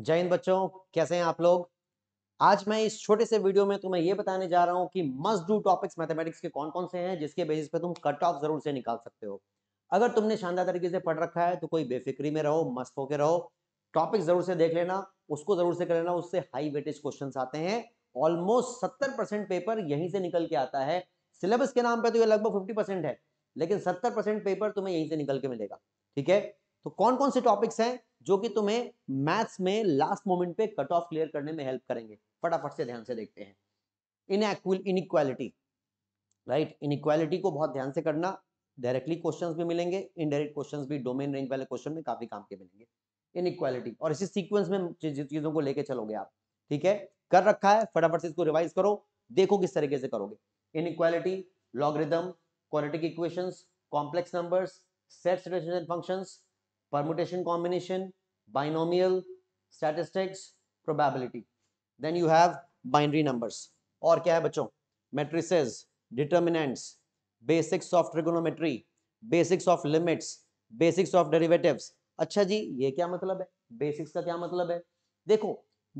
जय हिंद बच्चों कैसे हैं आप लोग आज मैं इस छोटे से वीडियो में तुम्हें यह बताने जा रहा हूं कि मस्ट डू टॉपिक्स मैथमेटिक्स के कौन कौन से हैं जिसके बेसिस पे तुम कट ऑफ जरूर से निकाल सकते हो अगर तुमने शानदार तरीके से पढ़ रखा है तो कोई बेफिक्री में रहो मस्त होके रहो टॉपिक जरूर से देख लेना उसको जरूर से कर लेना उससे हाई वेटेज क्वेश्चन आते हैं ऑलमोस्ट सत्तर पेपर यहीं से निकल के आता है सिलेबस के नाम पर तो यह लगभग फिफ्टी है लेकिन सत्तर पेपर तुम्हें यहीं से निकल के मिलेगा ठीक है तो कौन कौन से टॉपिक्स हैं जो कि तुम्हें मैथ्स में लास्ट मोमेंट पे कट ऑफ क्लियर करने में हेल्प करेंगे फटाफट से ध्यान से देखते हैं इन इनइक्वालिटी राइट इनइक्वालिटी को बहुत ध्यान से करना डायरेक्टली क्वेश्चंस भी मिलेंगे इनडायरेक्ट क्वेश्चंस भी डोमेन रेंज वाले क्वेश्चन में काफी काम के मिलेंगे इनइक्वालिटी और इसी सीक्वेंस में चीजों को लेकर चलोगे आप ठीक है कर रखा है फटाफट से इसको रिवाइज करो देखो किस तरीके से करोगे inequality logarithm quadratic equation complex numbers sets functions permutation combination, binomial, statistics, probability. Then you have binary numbers. aur kya hai bachcho matrices, determinants, basics of trigonometry, basics of limits, basics of derivatives. अच्छा जी ये क्या मतलब है basics का क्या मतलब है देखो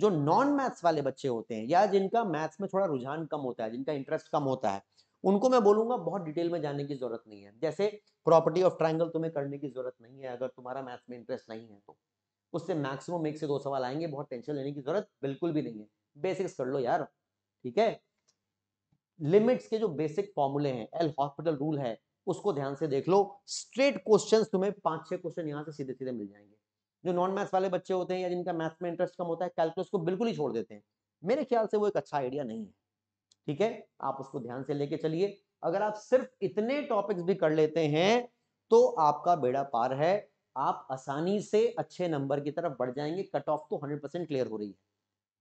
जो नॉन मैथ्स वाले बच्चे होते हैं या जिनका मैथ्स में थोड़ा रुझान कम होता है जिनका इंटरेस्ट कम होता है उनको मैं बोलूंगा बहुत डिटेल में जाने की जरूरत नहीं है जैसे प्रॉपर्टी ऑफ ट्राइंगल तुम्हें करने की जरूरत नहीं है अगर तुम्हारा मैथ्स में इंटरेस्ट नहीं है तो उससे मैक्सिमम एक से दो सवाल आएंगे बहुत टेंशन लेने की जरूरत बिल्कुल भी नहीं है बेसिक्स कर लो यार ठीक है लिमिट्स के जो बेसिक फॉर्मूले हैं एल हॉस्पिटल रूल है उसको ध्यान से देख लो स्ट्रेट क्वेश्चन तुम्हें पांच छह क्वेश्चन यहाँ से सीधे सीधे मिल जाएंगे जो नॉन मैथ्स वाले बच्चे होते हैं या जिनका मैथ्स में इंटरेस्ट कम होता है कैलकुलस को बिल्कुल ही छोड़ देते हैं मेरे ख्याल से वो एक अच्छा आइडिया नहीं है ठीक है आप उसको ध्यान से लेके चलिए अगर आप सिर्फ इतने टॉपिक्स भी कर लेते हैं तो आपका बेड़ा पार है आप आसानी से अच्छे नंबर की तरफ बढ़ जाएंगे कट ऑफ तो 100 परसेंट क्लियर हो रही है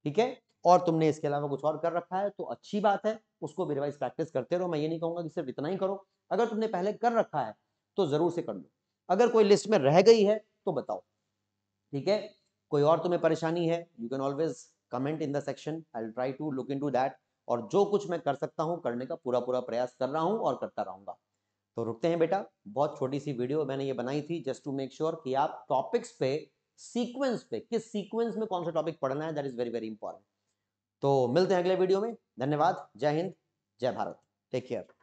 ठीक है और तुमने इसके अलावा कुछ और कर रखा है तो अच्छी बात है उसको भी रिवाइज प्रैक्टिस करते रहो मैं ये नहीं कहूंगा कि सिर्फ इतना ही करो अगर तुमने पहले कर रखा है तो ज़रूर से कर लो अगर कोई लिस्ट में रह गई है तो बताओ ठीक है कोई और तुम्हें परेशानी है you can always comment in the section I try to look into that और जो कुछ मैं कर सकता हूँ करने का पूरा पूरा प्रयास कर रहा हूँ और करता रहूंगा तो रुकते हैं बेटा बहुत छोटी सी वीडियो मैंने ये बनाई थी जस्ट टू मेक श्योर कि आप टॉपिक्स पे सीक्वेंस पे किस सीक्वेंस में कौन सा टॉपिक पढ़ना है that is very very important तो मिलते हैं अगले वीडियो में धन्यवाद जय हिंद जय भारत टेक केयर